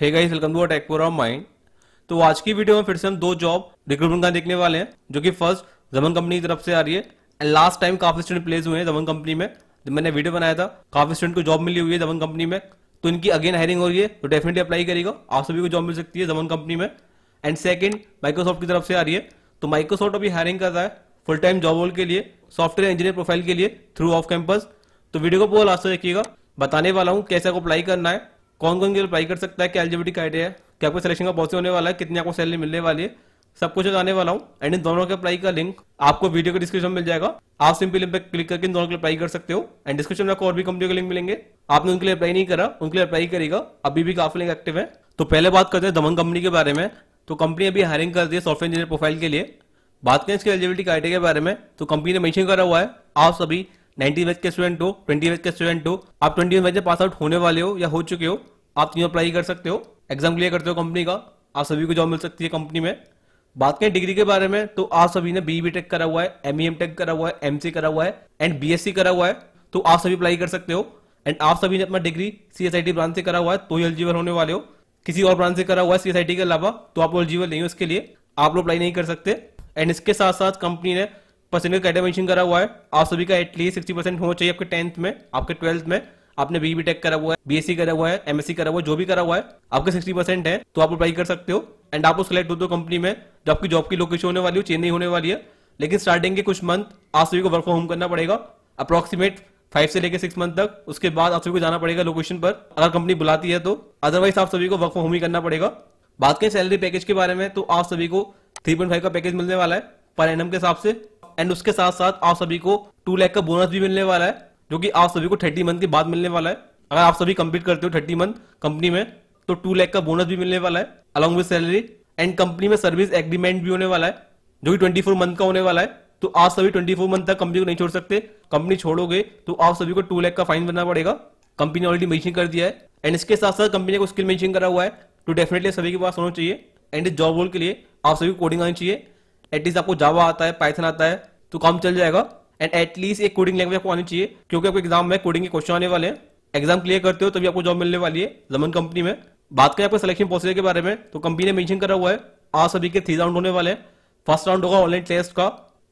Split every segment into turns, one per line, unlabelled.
Hey guys welcome to tech program mind तो आज की वीडियो में फिर से हम दो जॉब रिक्रूटमेंट का देखने वाले हैं जो कि फर्स्ट जमन कंपनी की तरफ से आ रही है एंड लास्ट टाइम काफी स्टूडेंट प्लेस हुए हैं जमन कंपनी में जब मैंने वीडियो बनाया था काफी स्टूडेंट को जॉब मिली हुई है जमन कंपनी में तो इनकी अगेन हायरिंग हो रही है तो डेफिनेटली अप्लाई करेगा आप सभी को जॉब मिल सकती है जमन कंपनी में एंड सेकेंड माइक्रोसॉफ्ट की तरफ से आ रही है तो माइक्रोसॉफ्ट अभी हायरिंग कर रहा है फुल टाइम जॉब रोल के लिए सॉफ्टवेयर इंजीनियर प्रोफाइल के लिए थ्रू ऑफ कैंपस तो वीडियो को पूरा लास्ट से देखिएगा बताने वाला हूँ कैसे आपको अप्लाई करना है कौन कौन के अप्लाई कर सकता है क्या एलिजिबिलिटी क्राइटेरिया क्या आपको सिलेक्शन का पॉसिबल होने वाला है कितनी आपको सैलरी मिलने वाली है सब कुछ जाने वाला हूँ एंड इन दोनों के अप्लाई का लिंक आपको वीडियो के डिस्क्रिप्शन मिल जाएगा आप सिंपल लिंक पर क्लिक करके इन दोनों के लिए अप्लाई कर सकते हो एंड डिस्क्रिप्शन में आपको और भी कंपनियों के लिंक मिलेंगे आपने उनके लिए अप्लाई नहीं करा उनके लिए अप्लाई करेगा अभी भी काफी लिंक एक्टिव है तो पहले बात करते हैं दमन कंपनी के बारे में तो कंपनी अभी हायरिंग कर दी है सॉफ्टवेयर इंजीनियर प्रोफाइल के लिए बात करें इसके एलिजिबिलिटी क्राइटेरिया के बारे में तो कंपनी ने मेंशन करा हुआ है आप सभी नाइनटी वेज के स्टूडेंट हो ट्वेंटी वेज के स्टूडेंट हो आप ट्वेंटी वेज से पास आउट होने वाले हो या हो चुके हो आप तीनों अप्लाई कर सकते हो एग्जाम क्लियर करते हो कंपनी का आप सभी को जॉब मिल सकती है कंपनी में बात करें डिग्री के बारे में तो आप सभी ने बी टेक करा हुआ है एम ई एम टेक करा हुआ है एम सी करा हुआ है एंड बी एस सी करा हुआ है तो आप सभी अप्लाई कर सकते हो एंड आप सभी ने अपना degree C S I T branch से करा हुआ है तो ही एलिजिबल होने वाले हो किसी और ब्रांच से करा हुआ है सी एस आई टी के अलावा तो आप एलिजिबल नहीं हो इसके लिए आप लोग अप्लाई नहीं कर सकते एंड इसके साथ साथ कंपनी ने परसेंटेज का मेंशन करा हुआ है आप सभी का एटलीस्ट सिक्सटी परसेंट होना चाहिए आपके टेंथ में आपके ट्वेल्थ में आपने बी टेक करा हुआ है बीएससी करा हुआ है एमएससी करा हुआ है जो भी करा हुआ है आपका सिक्सटी परसेंट है तो आप अप्लाई कर सकते हो एंड आप सिलेक्ट होते दो कंपनी में जो आपकी जॉब की लोकेशन होने वाली हो चेन्नई होने वाली है लेकिन स्टार्टिंग के कुछ मंथ आप सभी को वर्क फ्रॉम होम करना पड़ेगा अप्रोक्सीमेट फाइव से लेकर सिक्स मंथ तक उसके बाद आप सभी को जाना पड़ेगा लोकेशन पर अगर कंपनी बुलाती है तो अदरवाइज आप सभी को वर्क फ्रॉम होम ही करना पड़ेगा बात करें सैलरी पैकेज के बारे में तो आप सभी को थ्री पॉइंट फाइव का पैकेज मिलने वाला है पर एनम के हिसाब से एंड उसके साथ साथ आप सभी को टू लैख का बोनस भी मिलने वाला है जो कि आप सभी को थर्टी मंथ के बाद मिलने वाला है अगर आप सभी कंप्लीट करते हो थर्टी मंथ कंपनी में तो टू लैख का बोनस भी मिलने वाला है along with salary and company में सर्विस एग्रीमेंट भी होने वाला है जो कि ट्वेंटी फोर मंथ का होने वाला है तो आप सभी ट्वेंटी फोर मंथ तक कंपनी को नहीं छोड़ सकते कंपनी छोड़ोगे तो आप सभी को टू लैख का फाइन भरना पड़ेगा कंपनी ने ऑलरेडी मेंशन कर दिया है एंड इसके साथ साथ कंपनी ने को स्किल मेंशन करा हुआ है तो डेफिनेटली सभी के पास होना चाहिए एंड इस जॉब रोल के लिए आप सभी कोडिंग आनी चाहिए एटलीस्ट आपको जावा आता है पाइथन आता है तो काम चल जाएगा एंड एटलीस्ट एक कोडिंग लैंग्वेज आपको आनी चाहिए क्योंकि आपको एग्जाम में कोडिंग के क्वेश्चन आने वाले हैं एग्जाम क्लियर करते हो तभी आपको जॉब मिलने वाली है जमन कंपनी में बात करें आपके सिलेक्शन प्रोसेस के बारे में तो कंपनी ने मेंशन करा हुआ है आज सभी के थ्री राउंड होने वाले हैं फर्स्ट राउंड होगा ऑनलाइन टेस्ट का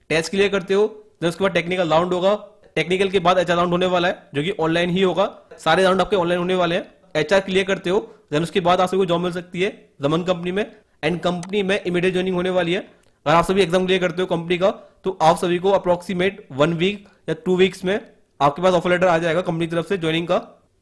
टेस्ट क्लियर करते हो देन उसके बाद टेक्निकल राउंड होगा टेक्निकल के बाद एच राउंड होने वाला है जो कि ऑनलाइन ही होगा सारे राउंड आपके ऑनलाइन होने वाले हैं एच क्लियर करते हो देन उसके बाद आप सभी को जॉब मिल सकती है जमन कंपनी में एंड कंपनी में इमीडिएट ज्वाइनिंग होने वाली है अगर आप सभी एग्जाम क्लियर करते हो कंपनी का तो आप सभी को अप्रोक्सीमेट वन वीक या टू वीक्स में आपके पास ऑफर लेटर आ जाएगा कंपनी की तरफ से ज्वाइनिंग का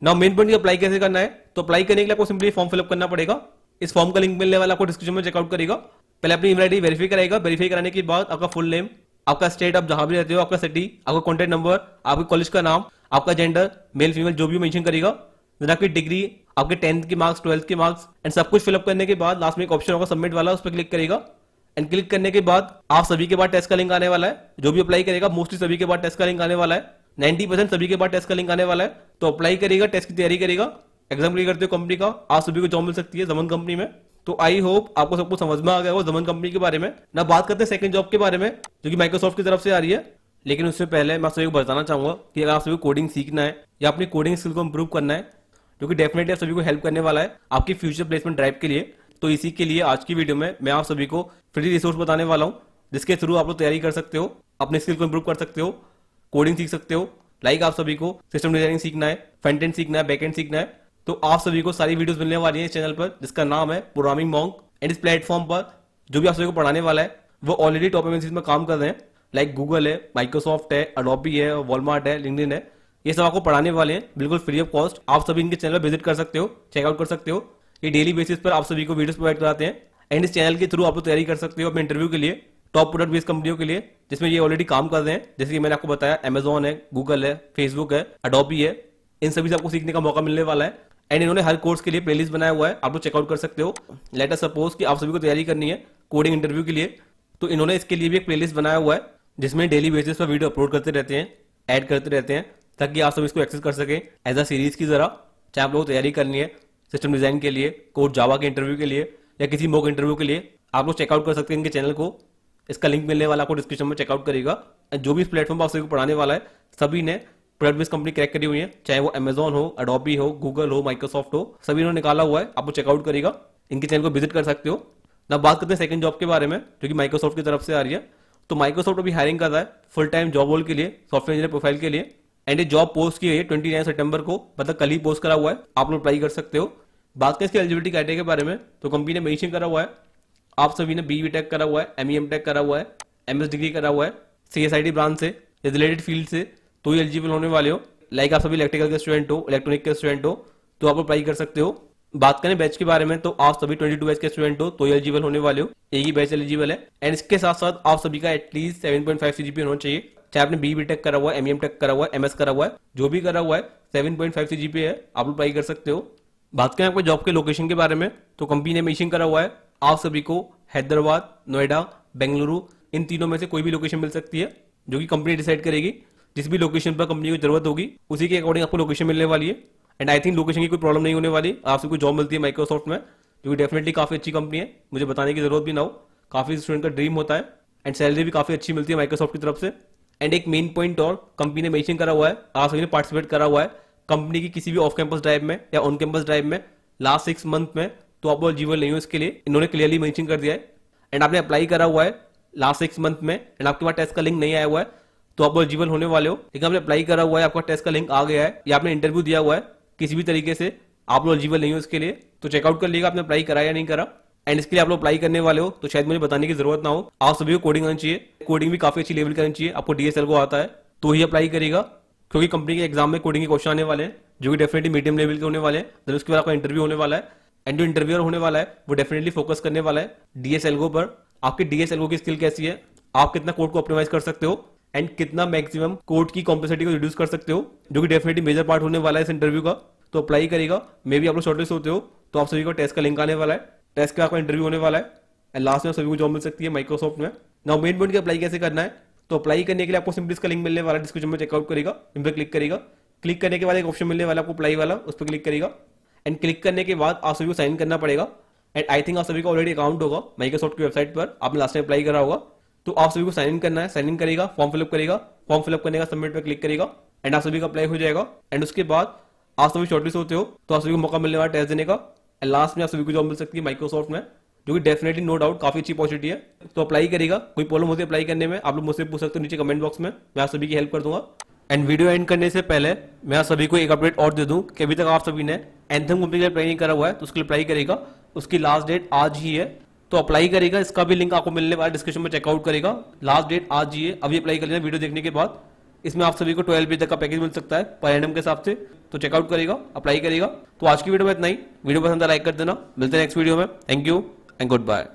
ना मेन पॉइंट अप्लाई कैसे करना है तो अप्लाई करने के लिए आपको सिंपली फॉर्म फिलअप करना पड़ेगा इस फॉर्म का लिंक मिलने वाला आपको डिस्क्रिप्शन में चेकआउट करेगा पहले अपनी ईमेल आईडी वेरीफाई करेगा वेरीफाई कराने के बाद आपका फुल नेम आपका स्टेट आप जहां भी रहते हो आपका सिटी आपका कॉन्टेक्ट नंबर आपके कॉलेज का नाम आपका जेंडर मेल फीमेल जो भी मेंशन करेगा देन आपकी डिग्री आपके टेंथ के मार्क्स ट्वेल्थ के मार्क्स एंड सब कुछ फिलअप करने के बाद लास्ट में एक ऑप्शन होगा सबमिट वाला उस पर क्लिक करेगा एंड क्लिक करने के बाद आप सभी के बाद टेस्ट का लिंक आने वाला है जो भी अप्लाई करेगा मोस्टली सभी के बाद टेस्ट का लिंक आने वाला है 90 परसेंट सभी के बाद टेस्ट का लिंक आने वाला है तो अप्लाई करेगा टेस्ट की तैयारी करेगा एग्जाम क्लियर करते हो कंपनी का आप सभी को जॉब मिल सकती है जमन कंपनी में तो आई होप आपको सबको समझ में आ गया होगा जमन कंपनी के बारे में ना बात करते हैं सेकंड जॉब के बारे में जो कि माइक्रोसॉफ्ट की तरफ से आ रही है लेकिन उससे पहले मैं सभी को बताना चाहूंगा कि अगर आप सभी को कोडिंग सीखना है या अपनी कोडिंग स्किल को इम्प्रूव करना है जो कि डेफिनेटली आप सभी को हेल्प करने वाला है आपकी फ्यूचर प्लेसमेंट ड्राइव के लिए तो इसी के लिए आज की वीडियो में मैं आप सभी को फ्री रिसोर्स बताने वाला हूँ जिसके थ्रू आप लोग तैयारी कर सकते हो अपने स्किल को इम्प्रूव कर सकते हो कोडिंग सीख सकते हो लाइक आप सभी को सिस्टम डिजाइनिंग सीखना है फ्रंटेंट सीखना है बैकेंड सीखना है तो आप सभी को सारी वीडियोस मिलने वाली है इस चैनल पर जिसका नाम है प्रोग्रामिंग मॉन्ग एंड इस प्लेटफॉर्म पर जो भी आप सभी को पढ़ाने वाला है वो ऑलरेडी टॉप एमेंसीज में काम कर रहे हैं लाइक गूगल है माइक्रोसॉफ्ट है अडोबी है वॉलमार्ट है लिंकडिन है ये सब आपको पढ़ाने वाले हैं बिल्कुल फ्री ऑफ कॉस्ट आप सभी इनके चैनल पर विजिट कर सकते हो चेकआउट कर सकते हो ये डेली बेसिस पर आप सभी को वीडियोस प्रोवाइड कराते हैं एंड इस चैनल के थ्रू आप लोग तैयारी कर सकते हो अपने इंटरव्यू के लिए टॉप प्रोडक्ट बेस्ड कंपनियों के लिए जिसमें ये ऑलरेडी काम कर रहे हैं जैसे कि मैंने आपको बताया अमेजोन है गूगल है फेसबुक है अडोपी है इन सभी से आपको सीखने का मौका मिलने वाला है एंड इन्होंने हर कोर्स के लिए प्ले बनाया हुआ है आप लोग चेकआउट कर सकते हो लेटर सपोज कि आप सभी को तैयारी करनी है कोडिंग इंटरव्यू के लिए तो इन्होंने इसके लिए भी एक प्ले बनाया हुआ है जिसमें डेली बेसिस पर वीडियो अपलोड करते रहते हैं ऐड करते रहते हैं ताकि आप सब इसको एक्सेस कर सकें एज अ सीरीज की जरा चाहे आप लोगों को तैयारी करनी है सिस्टम डिजाइन के लिए कोड जावा के इंटरव्यू के लिए या किसी मोक इंटरव्यू के लिए आप लोग चेकआउट कर सकते हैं इनके चैनल को इसका लिंक मिलने वाला आपको डिस्क्रिप्शन में चेकआउट करेगा जो भी इस प्लेटफॉर्म पर आपको पढ़ाने वाला है सभी ने प्रोडक्ट बेस कंपनी क्रैक करी हुई है चाहे वो अमेजोन हो अडोबी हो गूगल हो माइक्रोसॉफ्ट हो सभी इन्होंने निकाला हुआ है आपको चेकआउट करेगा इनके चैनल को विजिट कर सकते हो ना बात करते हैं सेकंड जॉब के बारे में जो कि माइक्रोसॉफ्ट की तरफ से आ रही है तो माइक्रोसॉफ्ट अभी हायरिंग कर रहा है फुल टाइम जॉब रोल के लिए सॉफ्टवेयर इंजीनियर प्रोफाइल के लिए एंड ये जॉब पोस्ट की गई है ट्वेंटी नाइन सितंबर को मतलब कल ही पोस्ट करा हुआ है आप लोग अप्लाई कर सकते हो बात करें इसके एलिजिबिलिटी क्राइटेरिया के बारे में तो कंपनी ने मेंशन करा हुआ है आप सभी ने बी टेक करा हुआ है एम टेक e करा हुआ है एमएस डिग्री करा हुआ है सीएसआईटी ब्रांच से रिलेटेड फील्ड से तो ही एलिजिबल होने वाले हो लाइक आप सभी इलेक्ट्रिकल के स्टूडेंट हो इलेक्ट्रॉनिक के स्टूडेंट हो तो आप अप्लाई कर सकते हो बात करें बैच के बारे में तो आप सभी 22 बैच के स्टूडेंट हो तो एलिजिबल होने वाले हो एक ही बैच एलिजिबल है एंड इसके साथ साथ आप सभी का at least seven point five P होना चाहिए चाहे आपने बी बी टेक करा हुआ है एम टेक e करा हुआ है एमएस करा हुआ है जो भी करा हुआ है सेवन पॉइंट फाइव सीजीपी है आप अप्लाई कर सकते हो बात करें आपको जॉब के लोकेशन के बारे में तो कंपनी ने मिशन करा हुआ है आप सभी को हैदराबाद नोएडा बेंगलुरु इन तीनों में से कोई भी लोकेशन मिल सकती है जो कि कंपनी डिसाइड करेगी जिस भी लोकेशन पर कंपनी को जरूरत होगी उसी के अकॉर्डिंग आपको लोकेशन मिलने वाली है एंड आई थिंक लोकेशन की कोई प्रॉब्लम नहीं होने वाली आप सबको जॉब मिलती है माइक्रोसॉफ्ट में जो कि डेफिनेटली काफी अच्छी कंपनी है मुझे बताने की जरूरत भी ना हो काफी स्टूडेंट का ड्रीम होता है एंड सैलरी भी काफी अच्छी मिलती है माइक्रोसॉफ्ट की तरफ से एंड एक मेन पॉइंट और कंपनी ने मेंशन करा हुआ है आप सभी ने पार्टिसिपेट करा हुआ है कंपनी की किसी भी ऑफ कैंपस ड्राइव में या ऑन कैंपस ड्राइव में लास्ट सिक्स मंथ में तो आप एलिजिबल नहीं हो इसके लिए इन्होंने क्लियरली मैंशन कर दिया है एंड आपने अप्लाई करा हुआ है लास्ट सिक्स मंथ में एंड आपके पास टेस्ट का लिंक नहीं आया हुआ है तो आप एलिजिबल होने वाले हो लेकिन आपने अप्लाई करा हुआ है आपका टेस्ट का लिंक आ गया है या आपने इंटरव्यू दिया हुआ है किसी भी तरीके से आप लोग एलिजिबल नहीं हो इसके लिए तो चेकआउट कर लीजिएगा आपने अप्लाई करा या नहीं करा एंड इसके लिए आप लोग अप्लाई करने वाले हो तो शायद मुझे बताने की जरूरत ना हो आप सभी को कोडिंग आनी चाहिए कोडिंग भी काफी अच्छी लेवल करनी चाहिए आपको डीएसएल को आता है तो ही अप्लाई करेगा क्योंकि कंपनी के एग्जाम में कोडिंग के क्वेश्चन आने वाले हैं जो कि डेफिनेटली मीडियम लेवल के होने वाले हैं जब उसके बाद आपका इंटरव्यू होने वाला है एंड जो इंटरव्यूर होने वाला है वो डेफिनेटली फोकस करने वाला है डीएसएलगो पर आपकी डीएसएलगो की स्किल कैसी है आप कितना कोड को ऑप्टिमाइज कर सकते हो एंड कितना मैक्सिमम कोड की कॉम्प्लेसिटी को रिड्यूस कर सकते हो जो कि डेफिनेटली मेजर पार्ट होने वाला है इस इंटरव्यू का तो अप्लाई करेगा मे भी आप लोग शॉर्टलिस्ट होते हो तो आप सभी को टेस्ट का लिंक आने वाला है टेस्ट का आपका इंटरव्यू होने वाला है एंड लास्ट में सभी को जॉब मिल सकती है माइक्रोसॉफ्ट में नाउ मेन पॉइंट की अप्लाई कैसे करना है तो अप्लाई करने के लिए आपको सिंपली इसका लिंक मिलने वाला डिस्क्रिप्शन में चेकआउट करेगा इन पर क्लिक करेगा क्लिक करने के बाद एक ऑप्शन मिलने वाला आपको अप्लाई वाला उस पर क्लिक करेगा एंड क्लिक करने के बाद आप सभी को साइन करना पड़ेगा एंड आई थिंक आप सभी का ऑलरेडी अकाउंट होगा माइक्रोसॉफ्ट की वेबसाइट पर आपने लास्ट टाइम अप्लाई करा होगा तो आप सभी को साइन इन करना है साइन इन करेगा फॉर्म फिलअप करेगा फॉर्म फिलअप करने का सबमिट पर क्लिक करेगा एंड आप सभी का अप्लाई हो जाएगा एंड उसके बाद आप सभी शॉर्टलिस्ट होते हो तो आप सभी को मौका मिलने वाला टेस्ट देने का एंड लास्ट में आप सभी को जॉब मिल सकती है माइक्रोसॉफ्ट में जो कि डेफिनेटली नो डाउट काफी अच्छी अपॉर्चुनिटी है तो अप्लाई करेगा कोई प्रॉब्लम होती है अप्लाई करने में आप लोग मुझसे पूछ सकते हो नीचे कमेंट बॉक्स में मैं आप सभी की हेल्प कर दूंगा एंड वीडियो एंड करने से पहले मैं आप सभी को एक अपडेट और दे दूं कि अभी तक आप सभी ने एंथम कंपनी के लिए अप्लाई नहीं करा हुआ है तो उसके लिए अप्लाई करेगा उसकी लास्ट डेट आज ही है तो अप्लाई करेगा इसका भी लिंक आपको मिलने वाला डिस्क्रिप्शन में चेकआउट करेगा लास्ट डेट आज ही है अभी अप्लाई कर लेना वीडियो देखने के बाद इसमें आप सभी को ट्वेल्व बी तक का पैकेज मिल सकता है पर एंडम के हिसाब से तो चेकआउट करेगा अप्लाई करेगा तो आज की वीडियो में इतना ही वीडियो पसंद लाइक कर देना मिलते हैं नेक्स्ट वीडियो में थैंक यू and goodbye.